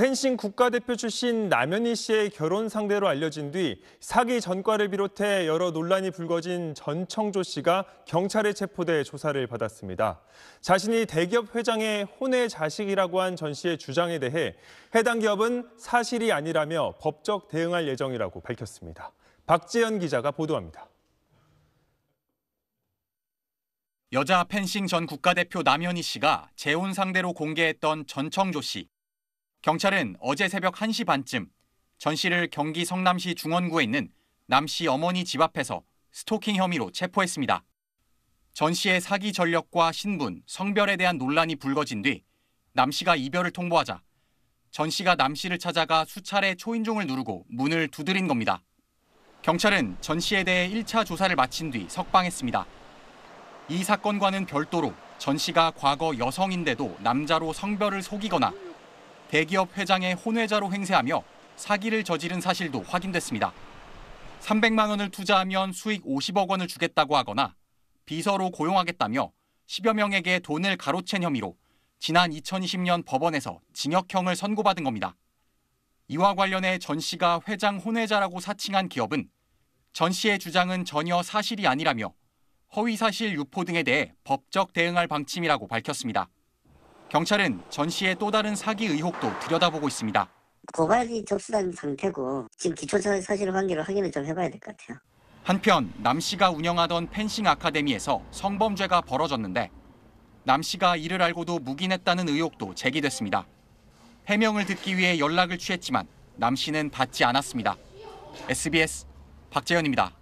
펜싱 국가대표 출신 남현희 씨의 결혼 상대로 알려진 뒤 사기 전과를 비롯해 여러 논란이 불거진 전청조 씨가 경찰에 체포돼 조사를 받았습니다. 자신이 대기업 회장의 혼의 자식이라고 한 전 씨의 주장에 대해 해당 기업은 사실이 아니라며 법적 대응할 예정이라고 밝혔습니다. 박지연 기자가 보도합니다. 여자 펜싱 전 국가대표 남현희 씨가 재혼 상대로 공개했던 전청조 씨. 경찰은 어제 새벽 1시 반쯤 전 씨를 경기 성남시 중원구에 있는 남 씨 어머니 집 앞에서 스토킹 혐의로 체포했습니다. 전 씨의 사기 전력과 신분, 성별에 대한 논란이 불거진 뒤 남 씨가 이별을 통보하자 전 씨가 남 씨를 찾아가 수차례 초인종을 누르고 문을 두드린 겁니다. 경찰은 전 씨에 대해 1차 조사를 마친 뒤 석방했습니다. 이 사건과는 별도로 전 씨가 과거 여성인데도 남자로 성별을 속이거나 대기업 회장의 혼외자로 행세하며 사기를 저지른 사실도 확인됐습니다. 300만 원을 투자하면 수익 50억 원을 주겠다고 하거나 비서로 고용하겠다며 10여 명에게 돈을 가로챈 혐의로 지난 2020년 법원에서 징역형을 선고받은 겁니다. 이와 관련해 전 씨가 회장 혼외자라고 사칭한 기업은 전 씨의 주장은 전혀 사실이 아니라며 허위사실 유포 등에 대해 법적 대응할 방침이라고 밝혔습니다. 경찰은 전 씨의 또 다른 사기 의혹도 들여다보고 있습니다. 고발이 접수된 상태고 지금 기초사실 관계를 확인을 좀 해봐야 될 것 같아요. 한편 남 씨가 운영하던 펜싱 아카데미에서 성범죄가 벌어졌는데 남 씨가 이를 알고도 묵인했다는 의혹도 제기됐습니다. 해명을 듣기 위해 연락을 취했지만 남 씨는 받지 않았습니다. SBS 박재현입니다.